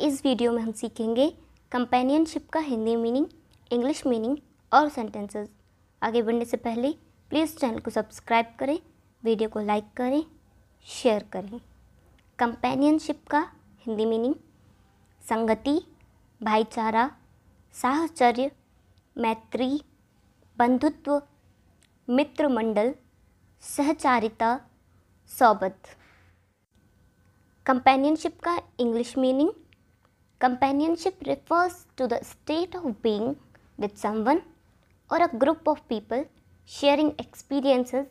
इस वीडियो में हम सीखेंगे कंपेनियनशिप का हिंदी मीनिंग इंग्लिश मीनिंग और सेंटेंसेस आगे बढ़ने से पहले प्लीज़ चैनल को सब्सक्राइब करें वीडियो को लाइक करें शेयर करें कंपेनियनशिप का हिंदी मीनिंग संगति भाईचारा साहचर्य मैत्री बंधुत्व मित्र मंडल सहचारिता सौबत कंपेनियनशिप का English meaning Companionship refers to the state of being with someone or a group of people sharing experiences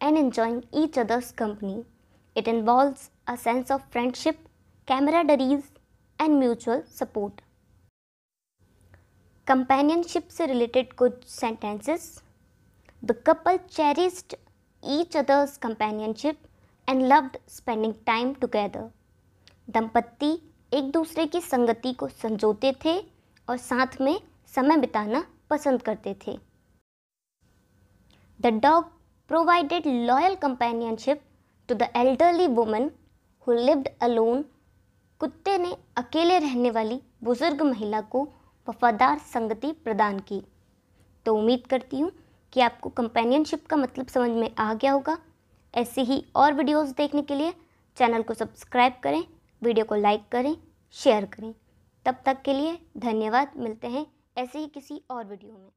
and enjoying each other's company. It involves a sense of friendship, camaraderie, and mutual support. Companionship related good sentences. The couple cherished each other's companionship and loved spending time together. Dampati. एक दूसरे की संगति को संजोते थे और साथ में समय बिताना पसंद करते थे the dog provided loyal companionship to the elderly woman who lived alone कुत्ते ने अकेले रहने वाली बुजुर्ग महिला को वफादार संगति प्रदान की तो उम्मीद करती हूँ कि आपको कंपेनियनशिप का मतलब समझ में आ गया होगा ऐसे ही और वीडियोस देखने के लिए चैनल को सब्सक्राइब करें वीडियो को लाइक करें शेयर करें तब तक के लिए धन्यवाद मिलते हैं ऐसे ही किसी और वीडियो में